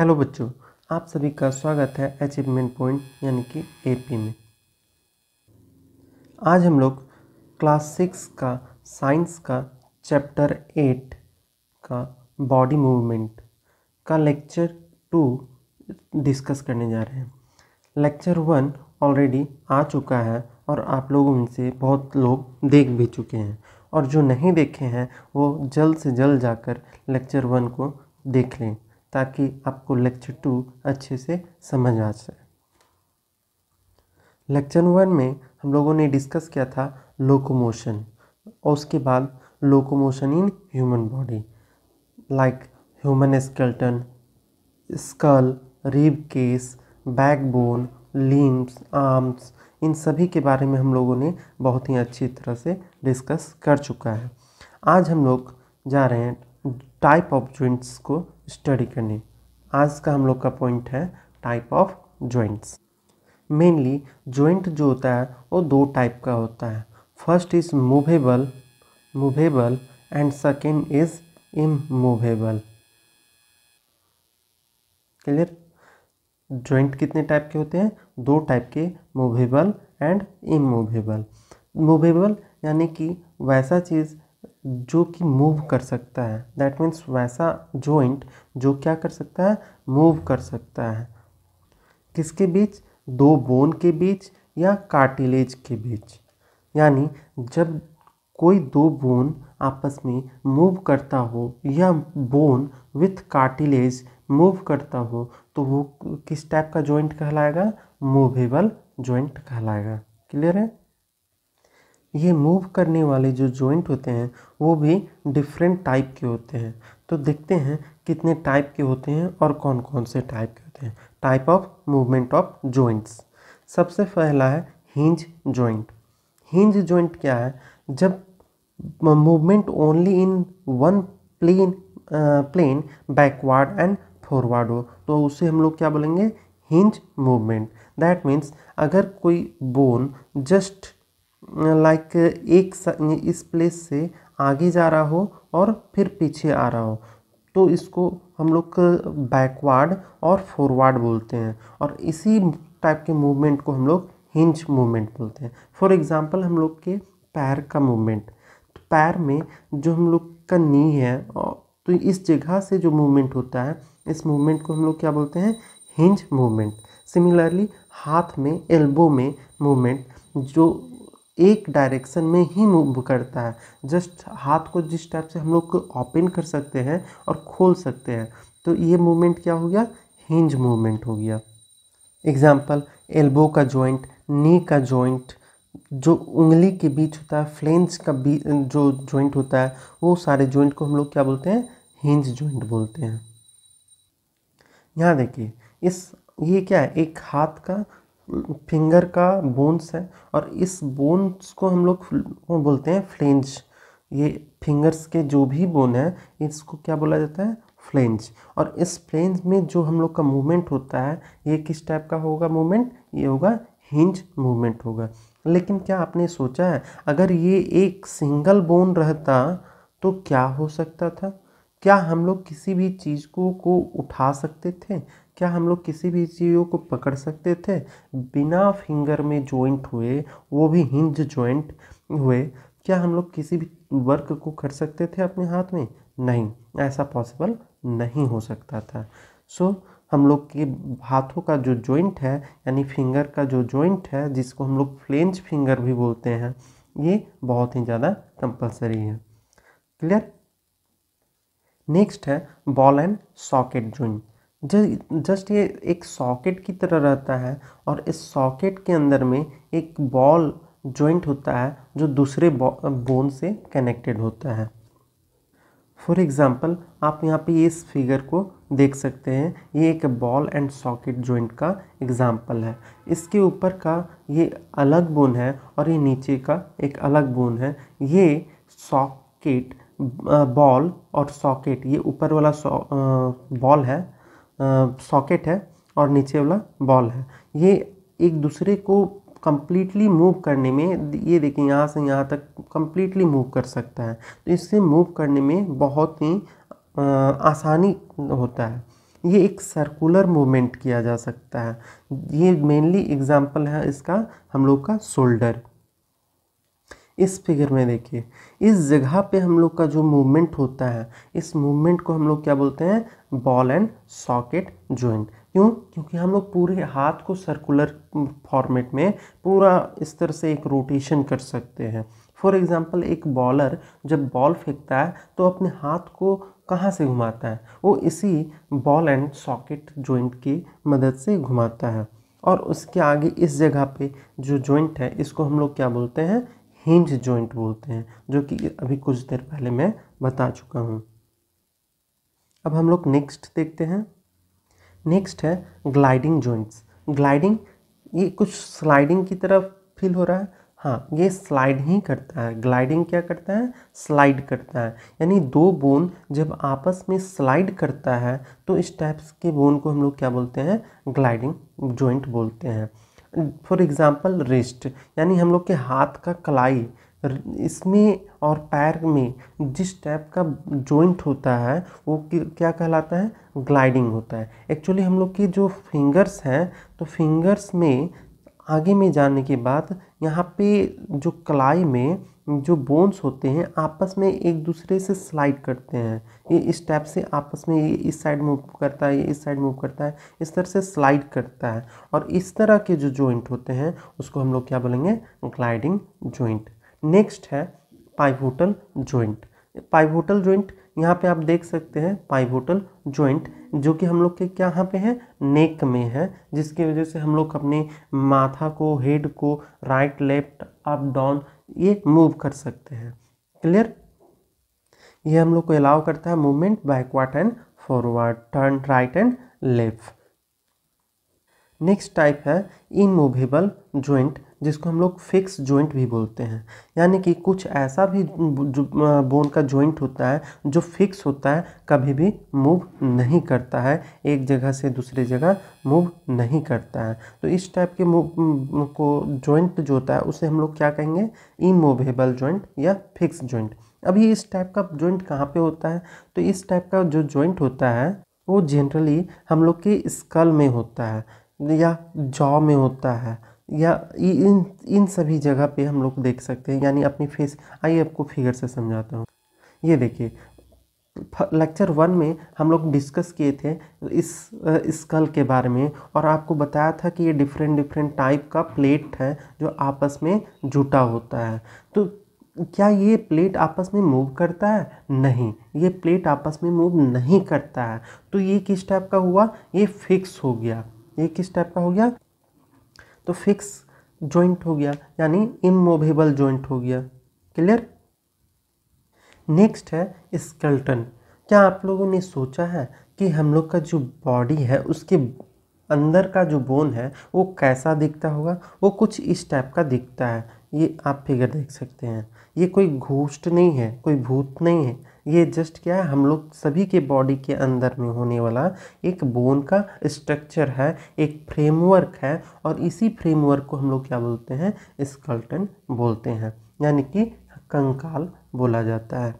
hello बच्चों आप सभी का स्वागत है अचीवमेंट पॉइंट यानी कि एपी में आज हम लोग क्लास सिक्स का साइंस का चैप्टर एट का बॉडी मूवमेंट का लेक्चर टू डिस्कस करने जा रहे हैं लेक्चर वन ऑलरेडी आ चुका है और आप लोग उनसे बहुत लोग देख भी चुके हैं और जो नहीं देखे हैं वो जल्द से जल्द जाकर लेक्चर वन को देख लें ताकि आपको लेक्चर टू अच्छे से समझ आ जाए लेक्चर वन में हम लोगों ने डिस्कस किया था लोकोमोशन और उसके बाद locomotion in human body like human skeleton skull rib cage backbone limbs arms इन सभी के बारे में हम लोगों ने बहुत ही अच्छी तरह से डिस्कस कर चुका है आज हम लोग जा रहे हैं टाइप ऑफ ज्वाइंट्स को स्टडी करनी आज का हम लोग का पॉइंट है type of joints mainly joint जो होता है वो दो टाइप का होता है first is movable movable and second is immovable clear joint कितने टाइप के होते हैं दो टाइप के मूवेबल एंड इमूवेबल मूवेबल यानी कि वैसा चीज़ जो कि मूव कर सकता है दैट मीन्स वैसा जॉइंट जो क्या कर सकता है मूव कर सकता है किसके बीच दो बोन के बीच या कार्टिलेज के बीच यानी जब कोई दो बोन आपस में मूव करता हो या बोन विथ कार्टिलेज मूव करता हो तो वो किस टाइप का जॉइंट कहलाएगा मूवेबल जॉइंट कहलाएगा क्लियर है ये मूव करने वाले जो जॉइंट होते हैं वो भी डिफरेंट टाइप के होते हैं तो देखते हैं कितने टाइप के होते हैं और कौन कौन से टाइप के होते हैं type of movement of joints सबसे पहला है हिंज जॉइंट हिंज जॉइंट क्या है जब movement only in one plane plane backward and forward हो तो उसे हम लोग क्या बोलेंगे हिंज मूवमेंट दैट मीन्स अगर कोई बोन जस्ट लाइक एक इस प्लेस से आगे जा रहा हो और फिर पीछे आ रहा हो तो इसको हम लोग बैकवर्ड और फॉरवर्ड बोलते हैं और इसी टाइप के मूवमेंट को हम लोग हिंच मूवमेंट बोलते हैं फॉर एग्ज़ाम्पल हम लोग के पैर का मूवमेंट तो पैर में जो हम लोग का नी है तो इस जगह से जो मूवमेंट होता है इस मूवमेंट को हम लोग क्या बोलते हैं हिंज मूवमेंट सिमिलरली हाथ में एल्बो में मूवमेंट जो एक डायरेक्शन में ही मूव करता है जस्ट हाथ को जिस टाइप से हम लोग ओपन कर सकते हैं और खोल सकते हैं तो ये मूवमेंट क्या हो गया हिंज मूवमेंट हो गया एग्जाम्पल एल्बो का जॉइंट नी का जॉइंट जो उंगली के बीच होता है फ्लेंस का बीच जो जॉइंट होता है वो सारे जॉइंट को हम लोग क्या बोलते हैं हिंज जॉइंट बोलते हैं यहाँ देखिए इस ये क्या है एक हाथ का फिंगर का बोन्स है और इस बोन्स को हम लोग बोलते हैं फ्लेंज ये फिंगर्स के जो भी बोन है इसको क्या बोला जाता है फ्लेंज और इस फ्लेंज में जो हम लोग का मूवमेंट होता है ये किस टाइप का होगा मूवमेंट ये होगा हिंज मूवमेंट होगा लेकिन क्या आपने सोचा है अगर ये एक सिंगल बोन रहता तो क्या हो सकता था क्या हम लोग किसी भी चीज़ को को उठा सकते थे क्या हम लोग किसी भी चीज़ों को पकड़ सकते थे बिना फिंगर में जॉइंट हुए वो भी हिंज जॉइंट हुए क्या हम लोग किसी भी वर्क को कर सकते थे अपने हाथ में नहीं ऐसा पॉसिबल नहीं हो सकता था सो so, हम लोग के हाथों का जो जॉइंट है यानी फिंगर का जो जॉइंट है जिसको हम लोग फ्लेंच फिंगर भी बोलते हैं ये बहुत ही ज़्यादा कंपलसरी है क्लियर नेक्स्ट है ball and socket joint just ये एक सॉकेट की तरह रहता है और इस सॉकेट के अंदर में एक बॉल जॉइंट होता है जो दूसरे बोन से कनेक्टेड होता है फॉर एग्ज़ाम्पल आप यहाँ पे इस फिगर को देख सकते हैं ये एक बॉल एंड सॉकेट जॉइंट का एग्ज़ाम्पल है इसके ऊपर का ये अलग बोन है और ये नीचे का एक अलग बोन है ये सॉकेट बॉल और सॉकेट ये ऊपर वाला बॉल है सॉकेट है और नीचे वाला बॉल है ये एक दूसरे को कम्प्लीटली मूव करने में ये देखिए यहाँ से यहाँ तक कम्प्लीटली मूव कर सकता है तो इससे मूव करने में बहुत ही आसानी होता है ये एक सर्कुलर मूवमेंट किया जा सकता है ये मेनली एग्जाम्पल है इसका हम लोग का शोल्डर इस फिगर में देखिए इस जगह पे हम लोग का जो मूवमेंट होता है इस मूवमेंट को हम लोग क्या बोलते हैं बॉल एंड सॉकेट जॉइंट क्यों क्योंकि हम लोग पूरे हाथ को सर्कुलर फॉर्मेट में पूरा इस तरह से एक रोटेशन कर सकते हैं फॉर एग्ज़ाम्पल एक बॉलर जब बॉल फेंकता है तो अपने हाथ को कहाँ से घुमाता है वो इसी बॉल एंड सॉकेट जॉइंट की मदद से घुमाता है और उसके आगे इस जगह पे जो जॉइंट है इसको हम लोग क्या बोलते हैं हिंज जॉइंट बोलते हैं जो कि अभी कुछ देर पहले मैं बता चुका हूँ अब हम लोग नेक्स्ट देखते हैं नेक्स्ट है ग्लाइडिंग जॉइंट्स ग्लाइडिंग ये कुछ स्लाइडिंग की तरफ फील हो रहा है हाँ ये स्लाइड ही करता है ग्लाइडिंग क्या करता है स्लाइड करता है यानी दो बोन जब आपस में स्लाइड करता है तो इस टाइप्स के बोन को हम लोग क्या बोलते हैं ग्लाइडिंग जॉइंट बोलते हैं फॉर एग्ज़ाम्पल रिस्ट यानी हम लोग के हाथ का कलाई इसमें और पैर में जिस टाइप का जॉइंट होता है वो क्या कहलाता है ग्लाइडिंग होता है एक्चुअली हम लोग के जो फिंगर्स हैं तो फिंगर्स में आगे में जाने के बाद यहाँ पे जो कलाई में जो बोन्स होते हैं आपस में एक दूसरे से स्लाइड करते हैं ये इस टाइप से आपस में ये इस साइड मूव करता है ये इस साइड मूव करता है इस तरह से स्लाइड करता है और इस तरह के जो जॉइंट होते हैं उसको हम लोग क्या बोलेंगे ग्लाइडिंग जॉइंट नेक्स्ट है पाइवोटल जॉइंट पाइवोटल जॉइंट यहाँ पे आप देख सकते हैं पाइवोटल जॉइंट जो कि हम लोग के क्या यहाँ पे है नेक में है जिसकी वजह से हम लोग अपने माथा को हेड को राइट लेफ्ट अप डाउन ये मूव कर सकते हैं क्लियर ये हम लोग को अलाउ करता है movement backward and forward turn right and left next type है इमूवेबल ज्वाइंट जिसको हम लोग फिक्स जॉइंट भी बोलते हैं यानी कि कुछ ऐसा भी बोन का जॉइंट होता है जो फिक्स होता है कभी भी मूव नहीं करता है एक जगह से दूसरी जगह मूव नहीं करता है तो इस टाइप के मूव को जॉइंट जो होता है उसे हम लोग क्या कहेंगे इमूवेबल जॉइंट या फिक्स जॉइंट अभी इस टाइप का जॉइंट कहाँ पे होता है तो इस टाइप का जो जॉइंट होता है वो जनरली हम लोग के स्कल में होता है या जॉ में होता है या इन इन सभी जगह पे हम लोग देख सकते हैं यानी अपनी फेस आइए आपको फिगर से समझाता हूँ ये देखिए लेक्चर वन में हम लोग डिस्कस किए थे इस स्कल के बारे में और आपको बताया था कि ये डिफरेंट डिफरेंट टाइप का प्लेट है जो आपस में जुटा होता है तो क्या ये प्लेट आपस में मूव करता है नहीं ये प्लेट आपस में मूव नहीं करता है तो ये किस टाइप का हुआ ये फिक्स हो गया ये किस टाइप का हो गया तो फिक्स जॉइंट हो गया यानी इमोवेबल जॉइंट हो गया क्लियर नेक्स्ट है स्केल्टन क्या आप लोगों ने सोचा है कि हम लोग का जो बॉडी है उसके अंदर का जो बोन है वो कैसा दिखता होगा वो कुछ इस टाइप का दिखता है ये आप फिगर देख सकते हैं ये कोई घोष्ट नहीं है कोई भूत नहीं है ये जस्ट क्या है हम लोग सभी के बॉडी के अंदर में होने वाला एक बोन का स्ट्रक्चर है एक फ्रेमवर्क है और इसी फ्रेमवर्क को हम लोग क्या बोलते हैं स्कल्टन बोलते हैं यानी कि कंकाल बोला जाता है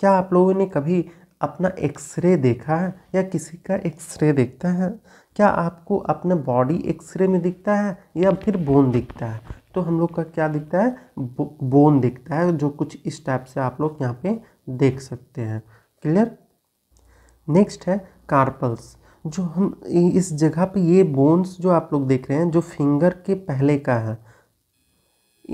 क्या आप लोगों ने कभी अपना एक्सरे देखा है या किसी का एक्सरे देखता है क्या आपको अपना बॉडी एक्सरे में दिखता है या फिर बोन दिखता है तो हम लोग का क्या दिखता है बोन दिखता है जो कुछ इस टाइप से आप लोग यहाँ पे देख सकते हैं क्लियर नेक्स्ट है कार्पल्स जो हम इस जगह पे ये बोन्स जो आप लोग देख रहे हैं जो फिंगर के पहले का है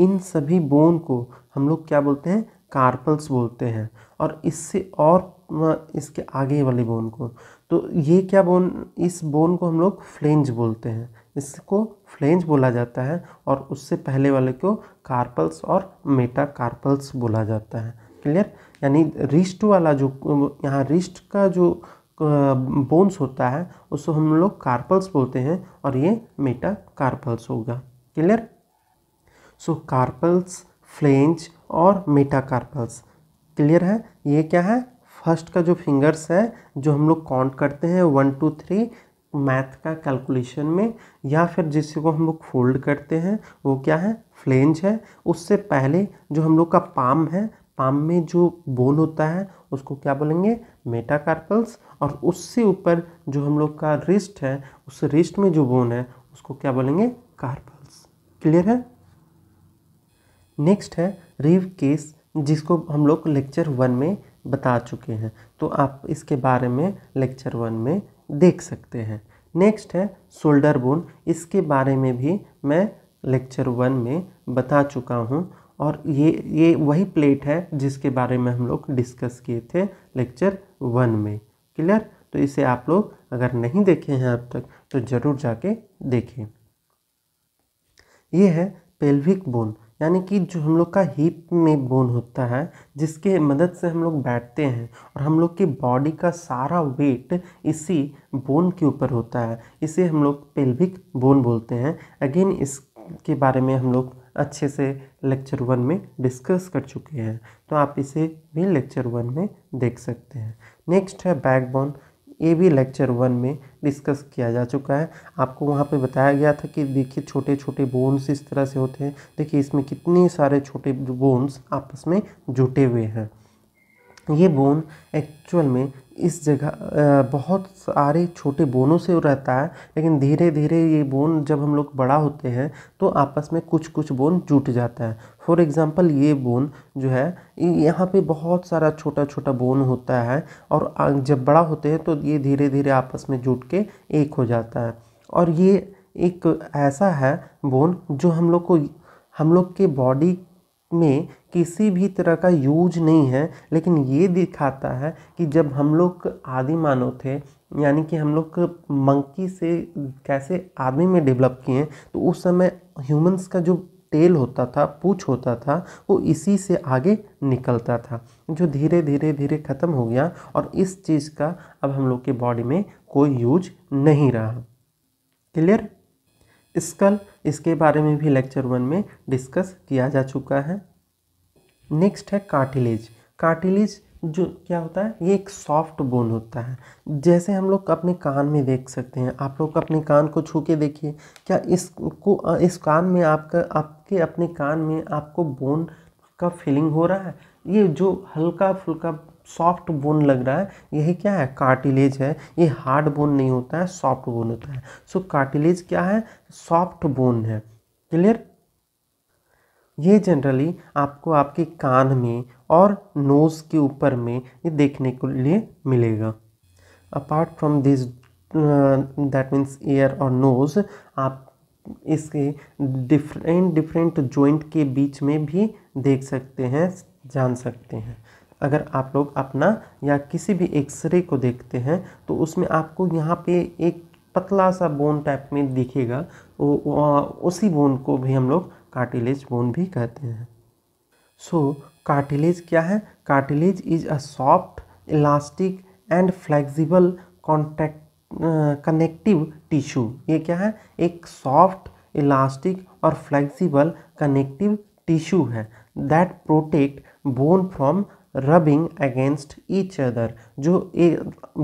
इन सभी बोन को हम लोग क्या बोलते हैं कार्पल्स बोलते हैं और इससे और हाँ, इसके आगे वाले बोन को तो ये क्या बोन इस बोन को हम लोग फ्लेंज बोलते हैं इसको फ्लेंज बोला जाता है और उससे पहले वाले को कार्पल्स और मेटा कार्पल्स बोला जाता है क्लियर यानी रिस्ट वाला जो यहाँ रिस्ट का जो बोन्स होता है उसको हम लोग कार्पल्स बोलते हैं और ये मेटा कार्पल्स होगा क्लियर सो कार्पल्स फ्लेंज और मेटा कार्पल्स क्लियर है ये क्या है फर्स्ट का जो फिंगर्स है जो हम लोग काउंट करते हैं वन टू थ्री मैथ का कैलकुलेशन में या फिर जिसको हम लोग फोल्ड करते हैं वो क्या है फ्लेंज है उससे पहले जो हम लोग का पाम है पाम में जो बोन होता है उसको क्या बोलेंगे मेटाकार्पल्स और उससे ऊपर जो हम लोग का रिस्ट है उस रिस्ट में जो बोन है उसको क्या बोलेंगे कार्पल्स क्लियर है नेक्स्ट है रिव केस जिसको हम लोग लेक्चर वन में बता चुके हैं तो आप इसके बारे में लेक्चर वन में देख सकते हैं नेक्स्ट है शोल्डर बोन इसके बारे में भी मैं लेक्चर वन में बता चुका हूँ और ये ये वही प्लेट है जिसके बारे में हम लोग डिस्कस किए थे लेक्चर वन में क्लियर तो इसे आप लोग अगर नहीं देखे हैं अब तक तो ज़रूर जाके देखें ये है पेल्विक बोन यानी कि जो हम लोग का हिप में बोन होता है जिसके मदद से हम लोग बैठते हैं और हम लोग की बॉडी का सारा वेट इसी बोन के ऊपर होता है इसे हम लोग पेल्विक बोन बोलते हैं अगेन इसके बारे में हम लोग अच्छे से लेक्चर वन में डिस्कस कर चुके हैं तो आप इसे भी लेक्चर वन में देख सकते हैं नेक्स्ट है बैक बोन ये भी लेक्चर वन में डिस्कस किया जा चुका है आपको वहाँ पे बताया गया था कि देखिए छोटे छोटे बोन्स इस तरह से होते हैं देखिए इसमें कितने सारे छोटे बोन्स आपस में जुटे हुए हैं ये बोन एक्चुअल में इस जगह बहुत सारे छोटे बोनों से रहता है लेकिन धीरे धीरे ये बोन जब हम लोग बड़ा होते हैं तो आपस में कुछ कुछ बोन जुट जाता है फॉर एग्ज़ाम्पल ये बोन जो है यहाँ पे बहुत सारा छोटा छोटा बोन होता है और जब बड़ा होते हैं तो ये धीरे धीरे आपस में जुट के एक हो जाता है और ये एक ऐसा है बोन जो हम लोग को हम लोग के बॉडी में किसी भी तरह का यूज नहीं है लेकिन ये दिखाता है कि जब हम लोग आदि मानव थे यानी कि हम लोग मंकी से कैसे आदमी में डेवलप किए तो उस समय ह्यूमंस का जो टेल होता था पूछ होता था वो इसी से आगे निकलता था जो धीरे धीरे धीरे ख़त्म हो गया और इस चीज़ का अब हम लोग के बॉडी में कोई यूज नहीं रहा क्लियर स्कल इसके बारे में भी लेक्चर वन में डिस्कस किया जा चुका है नेक्स्ट है कार्टिलेज कार्टिलेज जो क्या होता है ये एक सॉफ्ट बोन होता है जैसे हम लोग अपने कान में देख सकते हैं आप लोग अपने कान को छू के देखिए क्या इसको इस कान में आपका आपके अपने कान में आपको बोन का फीलिंग हो रहा है ये जो हल्का फुल्का सॉफ्ट बोन लग रहा है यही क्या है कार्टिलेज है ये हार्ड बोन नहीं होता है सॉफ्ट बोन होता है सो so, कार्टिलेज क्या है सॉफ्ट बोन है क्लियर ये जनरली आपको आपके कान में और नोज़ के ऊपर में ये देखने के लिए मिलेगा apart from this that means ear और नोज़ आप इसके डिफरेंट डिफरेंट जॉइंट के बीच में भी देख सकते हैं जान सकते हैं अगर आप लोग अपना या किसी भी एक्सरे को देखते हैं तो उसमें आपको यहाँ पे एक पतला सा बोन टाइप में दिखेगा उसी बोन को भी हम लोग कार्टिलेज बोन भी कहते हैं सो कार्टिलेज क्या है cartilage is a soft elastic and flexible contact connective tissue ये क्या है एक सॉफ्ट इलास्टिक और फ्लेक्सिबल कनेक्टिव टिश्यू है that protect bone from rubbing against each other जो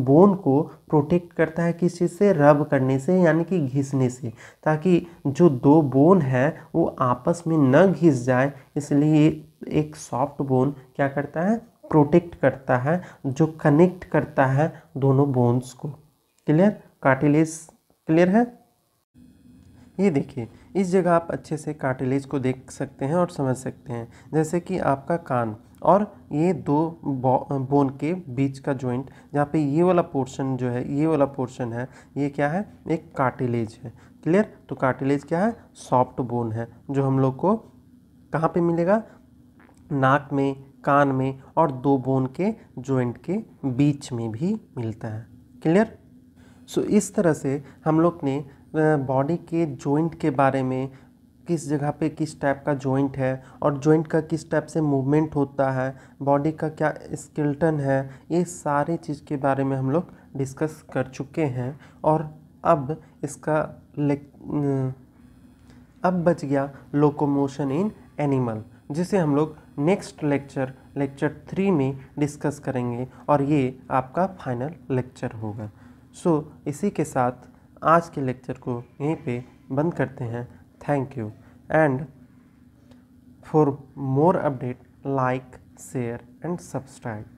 बोन को प्रोटेक्ट करता है किसी से रब करने से यानी कि घिसने से ताकि जो दो बोन है वो आपस में न घिस जाए इसलिए एक सॉफ्ट बोन क्या करता है प्रोटेक्ट करता है जो कनेक्ट करता है दोनों बोन्स को क्लियर कार्टिलेज क्लियर है ये देखिए इस जगह आप अच्छे से कार्टिलेज को देख सकते हैं और समझ सकते हैं जैसे कि आपका कान और ये दो बोन के बीच का जॉइंट जहाँ पे ये वाला पोर्शन जो है ये वाला पोर्शन है ये क्या है एक कार्टिलेज है क्लियर तो कार्टिलेज क्या है सॉफ्ट बोन है जो हम लोग को कहाँ पे मिलेगा नाक में कान में और दो बोन के जॉइंट के बीच में भी मिलता है क्लियर सो so, इस तरह से हम लोग ने बॉडी के जॉइंट के बारे में किस जगह पे किस टाइप का जॉइंट है और जॉइंट का किस टाइप से मूवमेंट होता है बॉडी का क्या स्केल्टन है ये सारे चीज़ के बारे में हम लोग डिस्कस कर चुके हैं और अब इसका अब बच गया लोकोमोशन इन एनिमल जिसे हम लोग नेक्स्ट लेक्चर लेक्चर थ्री में डिस्कस करेंगे और ये आपका फाइनल लेक्चर होगा सो so, इसी के साथ आज के लेक्चर को यहीं पे बंद करते हैं thank you and for more update like share and subscribe